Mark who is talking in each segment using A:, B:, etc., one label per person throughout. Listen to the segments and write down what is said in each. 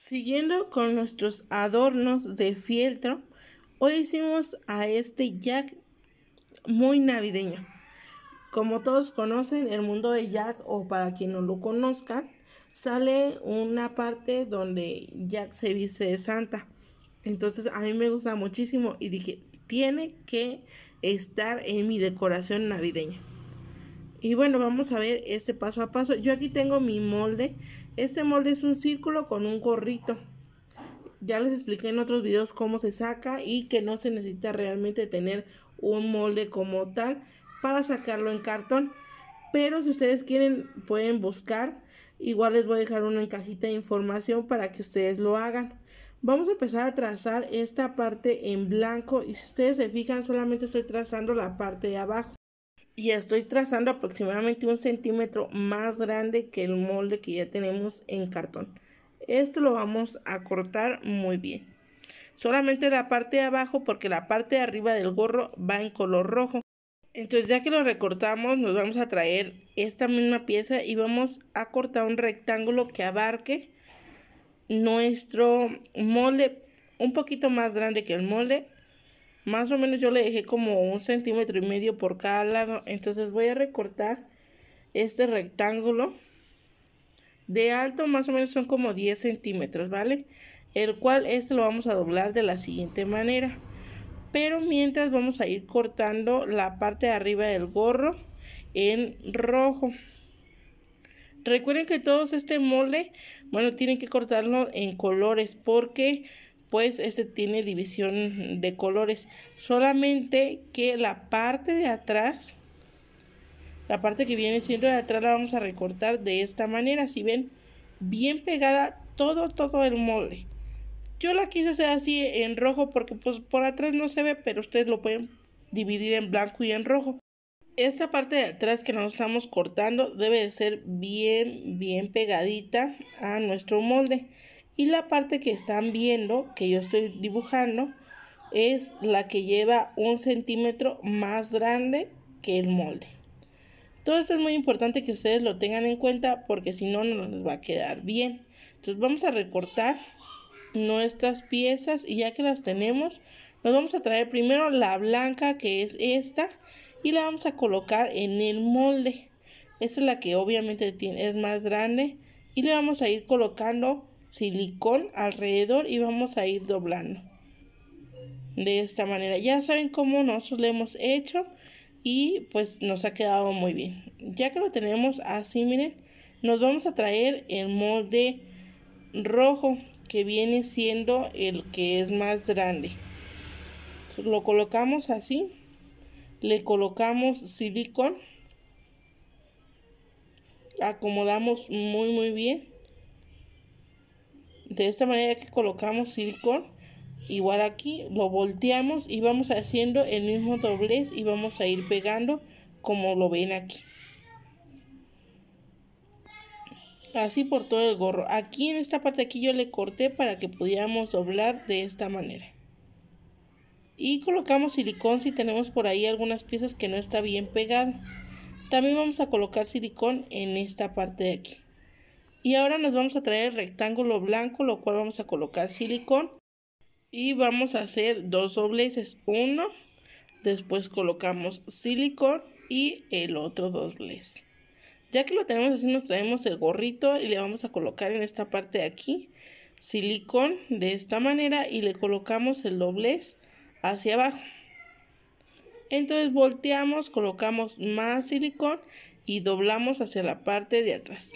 A: Siguiendo con nuestros adornos de fieltro, hoy hicimos a este Jack muy navideño. Como todos conocen, el mundo de Jack, o para quien no lo conozcan, sale una parte donde Jack se viste de Santa. Entonces a mí me gusta muchísimo y dije, tiene que estar en mi decoración navideña. Y bueno, vamos a ver este paso a paso. Yo aquí tengo mi molde. Este molde es un círculo con un gorrito. Ya les expliqué en otros videos cómo se saca y que no se necesita realmente tener un molde como tal para sacarlo en cartón. Pero si ustedes quieren pueden buscar. Igual les voy a dejar una cajita de información para que ustedes lo hagan. Vamos a empezar a trazar esta parte en blanco y si ustedes se fijan solamente estoy trazando la parte de abajo y estoy trazando aproximadamente un centímetro más grande que el molde que ya tenemos en cartón. Esto lo vamos a cortar muy bien. Solamente la parte de abajo porque la parte de arriba del gorro va en color rojo. Entonces ya que lo recortamos nos vamos a traer esta misma pieza y vamos a cortar un rectángulo que abarque nuestro molde un poquito más grande que el molde más o menos yo le dejé como un centímetro y medio por cada lado entonces voy a recortar este rectángulo de alto más o menos son como 10 centímetros vale el cual este lo vamos a doblar de la siguiente manera pero mientras vamos a ir cortando la parte de arriba del gorro en rojo recuerden que todos este mole bueno tienen que cortarlo en colores porque pues este tiene división de colores. Solamente que la parte de atrás, la parte que viene siendo de atrás la vamos a recortar de esta manera. Si ven, bien pegada todo, todo el molde. Yo la quise hacer así en rojo porque pues por atrás no se ve, pero ustedes lo pueden dividir en blanco y en rojo. Esta parte de atrás que nos estamos cortando debe de ser bien, bien pegadita a nuestro molde. Y la parte que están viendo, que yo estoy dibujando, es la que lleva un centímetro más grande que el molde. Todo esto es muy importante que ustedes lo tengan en cuenta porque si no, no les va a quedar bien. Entonces vamos a recortar nuestras piezas y ya que las tenemos, nos vamos a traer primero la blanca que es esta y la vamos a colocar en el molde. Esta es la que obviamente tiene, es más grande y le vamos a ir colocando silicón alrededor y vamos a ir doblando de esta manera ya saben cómo nosotros lo hemos hecho y pues nos ha quedado muy bien ya que lo tenemos así miren nos vamos a traer el molde rojo que viene siendo el que es más grande lo colocamos así le colocamos silicón acomodamos muy muy bien de esta manera que colocamos silicón igual aquí lo volteamos y vamos haciendo el mismo doblez y vamos a ir pegando como lo ven aquí así por todo el gorro aquí en esta parte aquí yo le corté para que pudiéramos doblar de esta manera y colocamos silicón si tenemos por ahí algunas piezas que no está bien pegado también vamos a colocar silicón en esta parte de aquí y ahora nos vamos a traer el rectángulo blanco, lo cual vamos a colocar silicón. Y vamos a hacer dos dobleces, uno, después colocamos silicón y el otro doblez. Ya que lo tenemos así, nos traemos el gorrito y le vamos a colocar en esta parte de aquí silicón de esta manera y le colocamos el doblez hacia abajo. Entonces volteamos, colocamos más silicón y doblamos hacia la parte de atrás.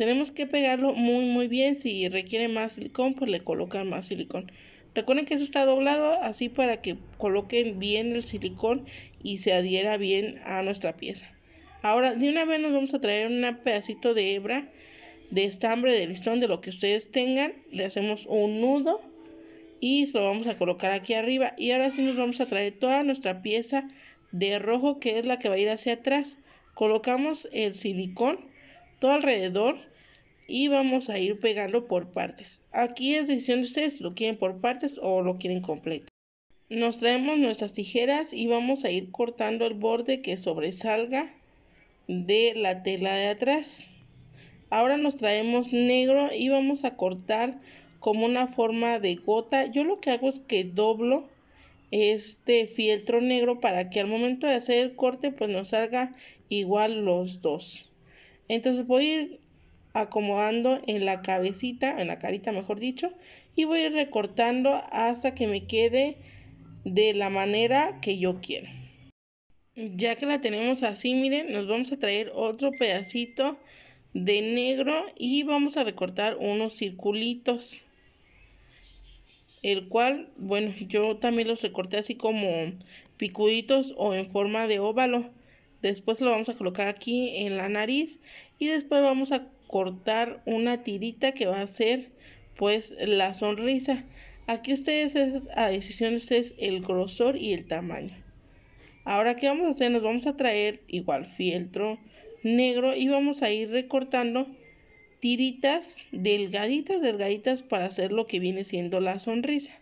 A: Tenemos que pegarlo muy muy bien. Si requiere más silicón, pues le colocan más silicón. Recuerden que eso está doblado así para que coloquen bien el silicón y se adhiera bien a nuestra pieza. Ahora de una vez nos vamos a traer un pedacito de hebra de estambre, de listón, de lo que ustedes tengan. Le hacemos un nudo y lo vamos a colocar aquí arriba. Y ahora sí nos vamos a traer toda nuestra pieza de rojo que es la que va a ir hacia atrás. Colocamos el silicón todo alrededor y vamos a ir pegando por partes. Aquí es decisión de ustedes, lo quieren por partes o lo quieren completo. Nos traemos nuestras tijeras y vamos a ir cortando el borde que sobresalga de la tela de atrás. Ahora nos traemos negro y vamos a cortar como una forma de gota. Yo lo que hago es que doblo este fieltro negro para que al momento de hacer el corte pues nos salga igual los dos. Entonces voy a ir acomodando en la cabecita, en la carita mejor dicho, y voy recortando hasta que me quede de la manera que yo quiero. Ya que la tenemos así, miren, nos vamos a traer otro pedacito de negro y vamos a recortar unos circulitos. El cual, bueno, yo también los recorté así como picuditos o en forma de óvalo. Después lo vamos a colocar aquí en la nariz y después vamos a cortar una tirita que va a ser pues la sonrisa. Aquí ustedes a decisión es el grosor y el tamaño. Ahora, ¿qué vamos a hacer? Nos vamos a traer igual fieltro negro y vamos a ir recortando tiritas delgaditas, delgaditas para hacer lo que viene siendo la sonrisa.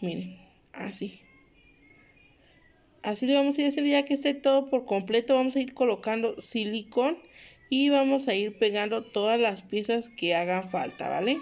A: Miren, así. Así le vamos a ir ya que esté todo por completo. Vamos a ir colocando silicón y vamos a ir pegando todas las piezas que hagan falta, ¿vale?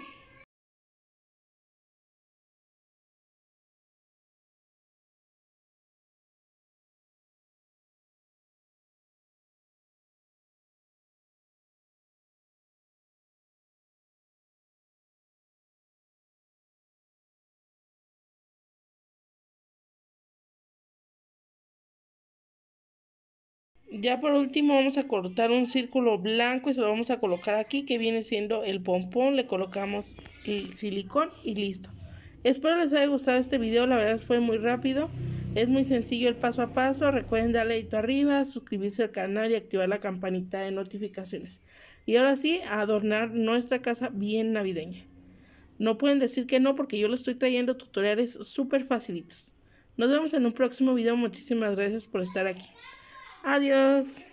A: Ya por último vamos a cortar un círculo blanco y se lo vamos a colocar aquí que viene siendo el pompón. Le colocamos el silicón y listo. Espero les haya gustado este video, la verdad fue muy rápido. Es muy sencillo el paso a paso. Recuerden darle dedito arriba, suscribirse al canal y activar la campanita de notificaciones. Y ahora sí, adornar nuestra casa bien navideña. No pueden decir que no porque yo les estoy trayendo tutoriales súper facilitos. Nos vemos en un próximo video. Muchísimas gracias por estar aquí. Adiós.